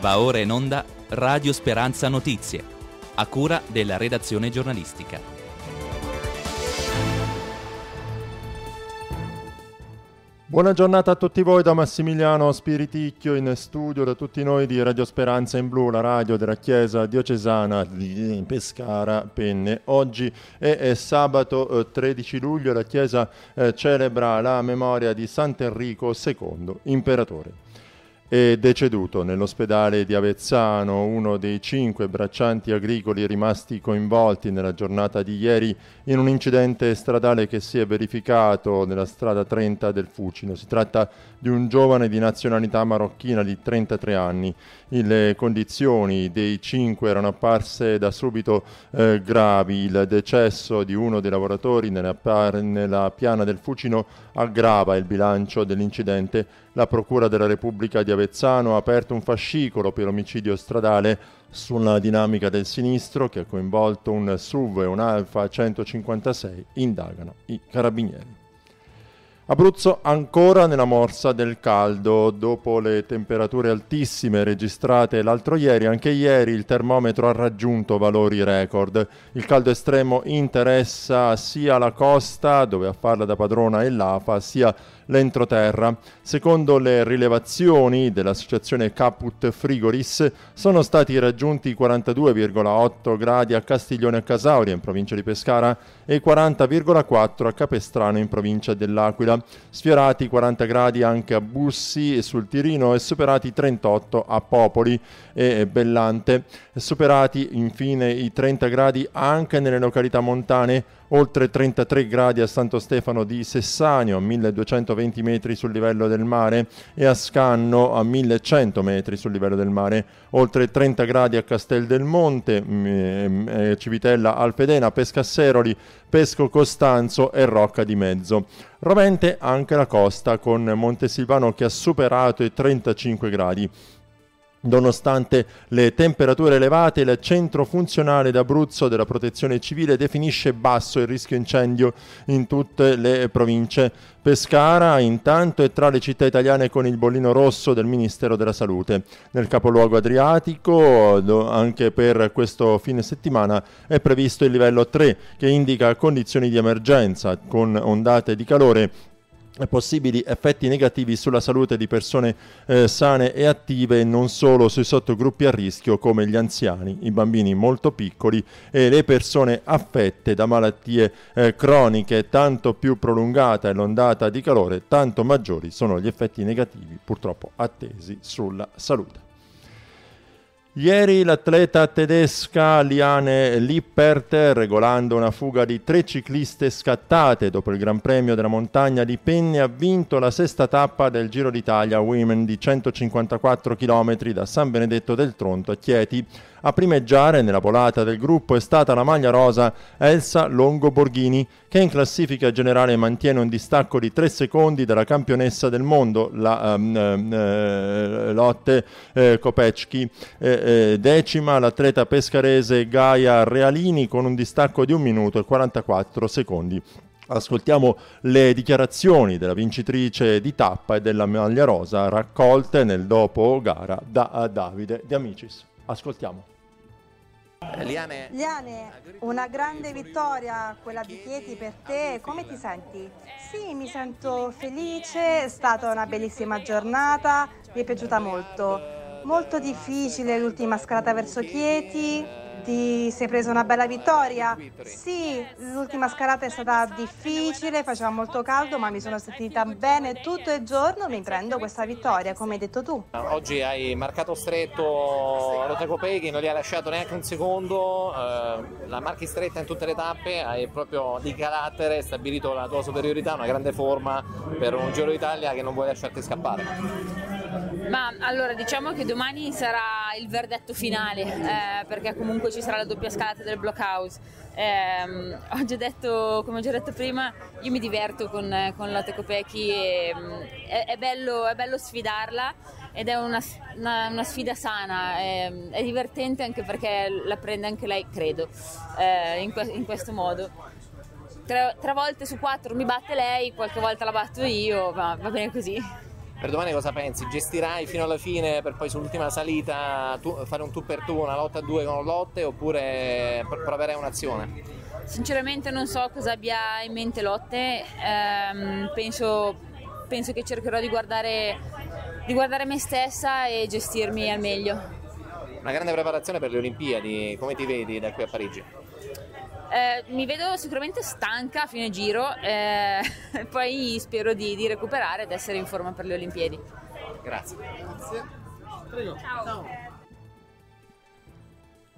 Va ora in onda Radio Speranza Notizie, a cura della redazione giornalistica. Buona giornata a tutti voi da Massimiliano Spiriticchio in studio, da tutti noi di Radio Speranza in Blu, la radio della Chiesa diocesana di Pescara Penne. Oggi è, sabato 13 eh, luglio, la Chiesa eh, celebra la memoria di Sant'Enrico II, imperatore è deceduto nell'ospedale di Avezzano, uno dei cinque braccianti agricoli rimasti coinvolti nella giornata di ieri in un incidente stradale che si è verificato nella strada 30 del Fucino. Si tratta di un giovane di nazionalità marocchina di 33 anni. Le condizioni dei cinque erano apparse da subito eh, gravi. Il decesso di uno dei lavoratori nella, nella piana del Fucino aggrava il bilancio dell'incidente la Procura della Repubblica di Avezzano ha aperto un fascicolo per omicidio stradale sulla dinamica del sinistro che ha coinvolto un SUV e un Alfa 156, indagano i carabinieri. Abruzzo ancora nella morsa del caldo, dopo le temperature altissime registrate l'altro ieri, anche ieri il termometro ha raggiunto valori record. Il caldo estremo interessa sia la costa, dove a farla da padrona è l'AFA, sia l'entroterra. Secondo le rilevazioni dell'associazione Caput Frigoris, sono stati raggiunti 42,8 gradi a Castiglione a Casauria in provincia di Pescara e 40,4 a Capestrano in provincia dell'Aquila sfiorati i 40 gradi anche a Bussi e sul Tirino e superati i 38 a Popoli e Bellante, superati infine i 30 gradi anche nelle località montane, oltre 33 gradi a Santo Stefano di Sessanio, 1220 metri sul livello del mare, e a Scanno a 1100 metri sul livello del mare, oltre 30 gradi a Castel del Monte, mm, Civitella Alpedena, Pescasseroli, Pesco Costanzo e Rocca di Mezzo. Romente anche la costa con Montesilvano che ha superato i 35 gradi. Nonostante le temperature elevate, il centro funzionale d'Abruzzo della protezione civile definisce basso il rischio incendio in tutte le province. Pescara intanto è tra le città italiane con il bollino rosso del Ministero della Salute. Nel capoluogo adriatico anche per questo fine settimana è previsto il livello 3 che indica condizioni di emergenza con ondate di calore possibili effetti negativi sulla salute di persone eh, sane e attive non solo sui sottogruppi a rischio come gli anziani, i bambini molto piccoli e le persone affette da malattie eh, croniche, tanto più prolungata è l'ondata di calore, tanto maggiori sono gli effetti negativi purtroppo attesi sulla salute. Ieri l'atleta tedesca Liane Lipperter, regolando una fuga di tre cicliste scattate dopo il Gran Premio della montagna di Penne, ha vinto la sesta tappa del Giro d'Italia Women di 154 km da San Benedetto del Tronto a Chieti a primeggiare nella volata del gruppo è stata la maglia rosa Elsa Longo Borghini, che in classifica generale mantiene un distacco di 3 secondi dalla campionessa del mondo, la um, eh, Lotte eh, Kopecki. Eh, decima l'atleta pescarese Gaia Realini con un distacco di 1 minuto e 44 secondi. Ascoltiamo le dichiarazioni della vincitrice di tappa e della maglia rosa raccolte nel dopo gara da eh, Davide De Amicis. Ascoltiamo. Liane. Liane, una grande vittoria quella di Chieti per te, come ti senti? Sì, mi sento felice, è stata una bellissima giornata, mi è piaciuta molto. Molto difficile l'ultima scalata verso Chieti. Ti sei preso una bella vittoria? Sì, l'ultima scalata è stata difficile, faceva molto caldo, ma mi sono sentita bene tutto il giorno, mi prendo questa vittoria, come hai detto tu. Oggi hai marcato stretto Roteco Peghi, non gli hai lasciato neanche un secondo, eh, la marchi stretta in tutte le tappe, hai proprio di carattere stabilito la tua superiorità, una grande forma per un Giro d'Italia che non vuoi lasciarti scappare. Ma allora diciamo che domani sarà il verdetto finale eh, perché comunque ci sarà la doppia scalata del blockhouse. Eh, ho già detto, come ho già detto prima, io mi diverto con, con la Tecopecchi e mm, è, è, bello, è, bello, sfidarla ed è una, una, una sfida sana, è, ehm, è, divertente anche perché la prende anche lei, credo, eh, in, in questo modo. Tre, tre, volte su quattro mi batte lei, qualche volta la batto io, ma va bene così. Per domani cosa pensi? Gestirai fino alla fine per poi sull'ultima salita tu, fare un tu per tu, una lotta a due con lotte oppure proverai un'azione? Sinceramente non so cosa abbia in mente lotte, ehm, penso, penso, che cercherò di guardare, di guardare me stessa e gestirmi al meglio. Una grande preparazione per le Olimpiadi, come ti vedi da qui a Parigi? Eh, mi vedo sicuramente stanca a fine giro, eh, poi spero di, di recuperare ed essere in forma per le Olimpiadi. Grazie. Grazie. Prego. Ciao. Ciao.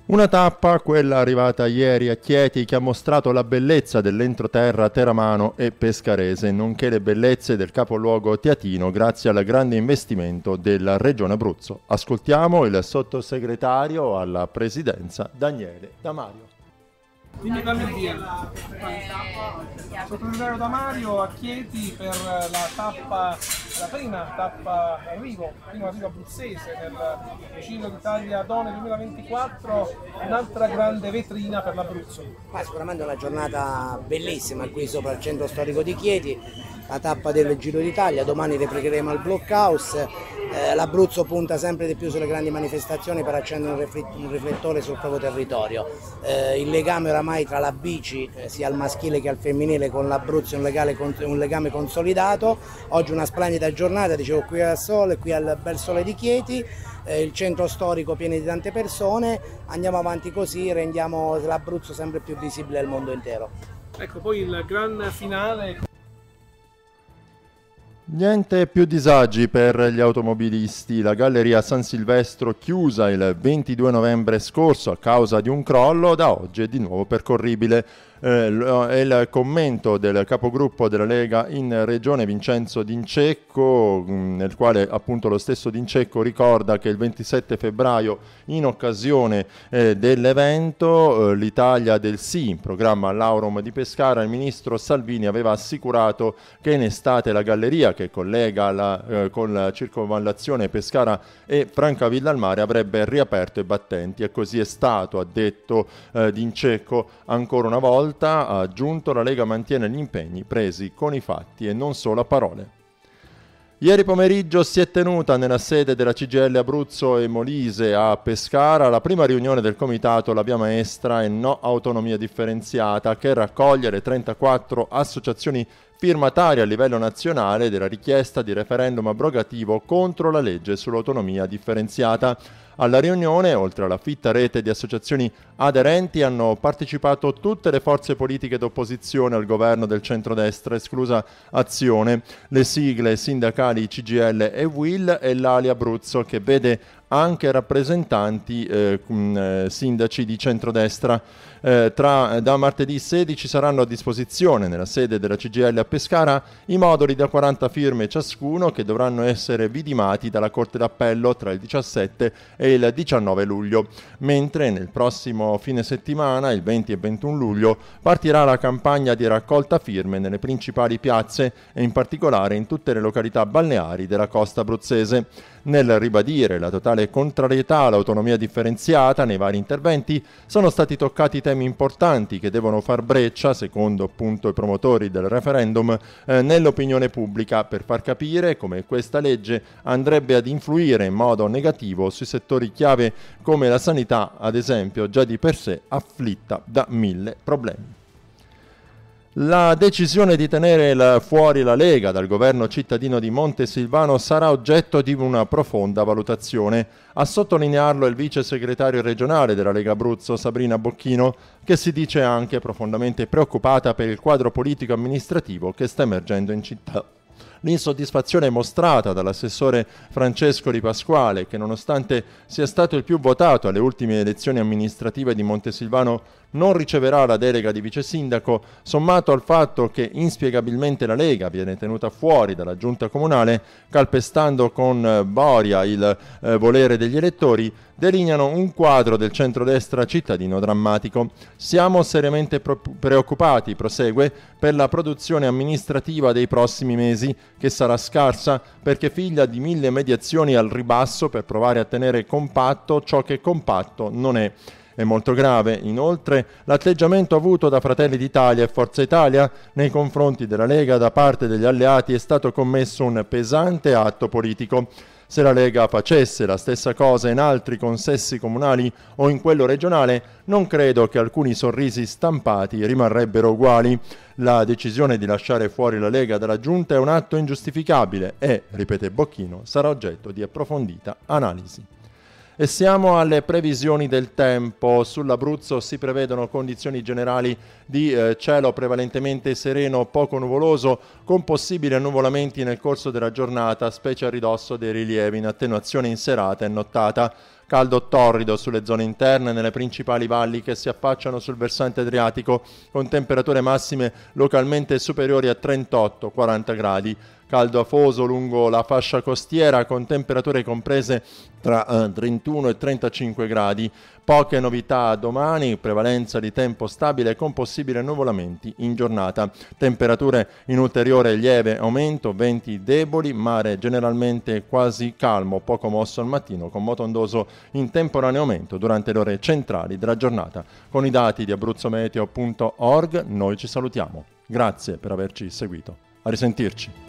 Una tappa, quella arrivata ieri a Chieti, che ha mostrato la bellezza dell'entroterra teramano e pescarese, nonché le bellezze del capoluogo teatino grazie al grande investimento della Regione Abruzzo. Ascoltiamo il sottosegretario alla presidenza Daniele Damario. Quindi dammi via. Eh, Sono da Mario a Chieti per la tappa la prima tappa arrivo, prima arrivo abruzzese nel Giro d'Italia Donne 2024, un'altra grande vetrina per l'Abruzzo. Ma sicuramente una giornata bellissima qui sopra il centro storico di Chieti, la tappa del Giro d'Italia, domani replicheremo al Blockhouse, eh, l'Abruzzo punta sempre di più sulle grandi manifestazioni per accendere un riflettore sul proprio territorio. Eh, il legame oramai tra la bici, eh, sia al maschile che al femminile, con l'Abruzzo è un, un legame consolidato, oggi una splendida eh, giornata, dicevo qui al sole, qui al bel sole di Chieti, eh, il centro storico pieno di tante persone, andiamo avanti così, rendiamo l'Abruzzo sempre più visibile al mondo intero. Ecco, poi il gran finale... Niente più disagi per gli automobilisti. La galleria San Silvestro, chiusa il 22 novembre scorso a causa di un crollo, da oggi è di nuovo percorribile. Eh, oh, è il commento del capogruppo della Lega in Regione Vincenzo D'Incecco, mm, nel quale appunto lo stesso D'Incecco ricorda che il 27 febbraio, in occasione eh, dell'evento, eh, l'Italia del Sì, in programma Laurum di Pescara, il ministro Salvini aveva assicurato che in estate la galleria che collega la, eh, con la circonvallazione Pescara e Francavilla al mare avrebbe riaperto i battenti e così è stato, ha detto eh, D'Incecco ancora una volta volta, ha aggiunto, la Lega mantiene gli impegni presi con i fatti e non solo a parole. Ieri pomeriggio si è tenuta nella sede della CGL Abruzzo e Molise a Pescara la prima riunione del comitato La Via Maestra e No Autonomia Differenziata che raccoglie le 34 associazioni firmataria a livello nazionale della richiesta di referendum abrogativo contro la legge sull'autonomia differenziata. Alla riunione, oltre alla fitta rete di associazioni aderenti, hanno partecipato tutte le forze politiche d'opposizione al governo del centrodestra, esclusa Azione, le sigle sindacali CGL e WIL e l'Ali Abruzzo che vede anche rappresentanti eh, mm, eh, sindaci di centrodestra. Eh, tra, da martedì 16 saranno a disposizione nella sede della CGL a Pescara i moduli da 40 firme ciascuno che dovranno essere vidimati dalla Corte d'Appello tra il 17 e il 19 luglio, mentre nel prossimo fine settimana, il 20 e 21 luglio, partirà la campagna di raccolta firme nelle principali piazze e in particolare in tutte le località balneari della costa abruzzese. Nel ribadire la totale contrarietà all'autonomia differenziata nei vari interventi, sono stati toccati temi importanti che devono far breccia, secondo appunto i promotori del referendum, eh, nell'opinione pubblica per far capire come questa legge andrebbe ad influire in modo negativo sui settori chiave come la sanità, ad esempio, già di per sé afflitta da mille problemi. La decisione di tenere la, fuori la Lega dal governo cittadino di Montesilvano sarà oggetto di una profonda valutazione, a sottolinearlo il vice segretario regionale della Lega Abruzzo Sabrina Bocchino, che si dice anche profondamente preoccupata per il quadro politico amministrativo che sta emergendo in città. L'insoddisfazione mostrata dall'assessore Francesco Di Pasquale, che nonostante sia stato il più votato alle ultime elezioni amministrative di Montesilvano, non riceverà la delega di vice sindaco, sommato al fatto che inspiegabilmente la Lega viene tenuta fuori dalla giunta comunale, calpestando con eh, boria il eh, volere degli elettori, delineano un quadro del centrodestra cittadino drammatico. Siamo seriamente pro- preoccupati, prosegue, per la produzione amministrativa dei prossimi mesi, che sarà scarsa perché figlia di mille mediazioni al ribasso per provare a tenere compatto ciò che compatto non è. È molto grave, inoltre, l'atteggiamento avuto da Fratelli d'Italia e Forza Italia nei confronti della Lega da parte degli alleati è stato commesso un pesante atto politico. Se la Lega facesse la stessa cosa in altri consessi comunali o in quello regionale, non credo che alcuni sorrisi stampati rimarrebbero uguali. La decisione di lasciare fuori la Lega dalla Giunta è un atto ingiustificabile e, ripete Bocchino, sarà oggetto di approfondita analisi. E siamo alle previsioni del tempo. Sull'Abruzzo si prevedono condizioni generali di eh, cielo prevalentemente sereno, poco nuvoloso, con possibili annuvolamenti nel corso della giornata, specie a ridosso dei rilievi in attenuazione in serata e nottata caldo torrido sulle zone interne, nelle principali valli che si affacciano sul versante adriatico, con temperature massime localmente superiori a 38-40 gradi caldo afoso lungo la fascia costiera con temperature comprese tra eh, 31 e 35 gradi, Poche novità domani, prevalenza di tempo stabile con possibili nuvolamenti in giornata. Temperature in ulteriore lieve aumento, venti deboli, mare generalmente quasi calmo, poco mosso al mattino con moto ondoso in temporaneo aumento durante le ore centrali della giornata. Con i dati di abruzzometeo.org noi ci salutiamo. Grazie per averci seguito. A risentirci.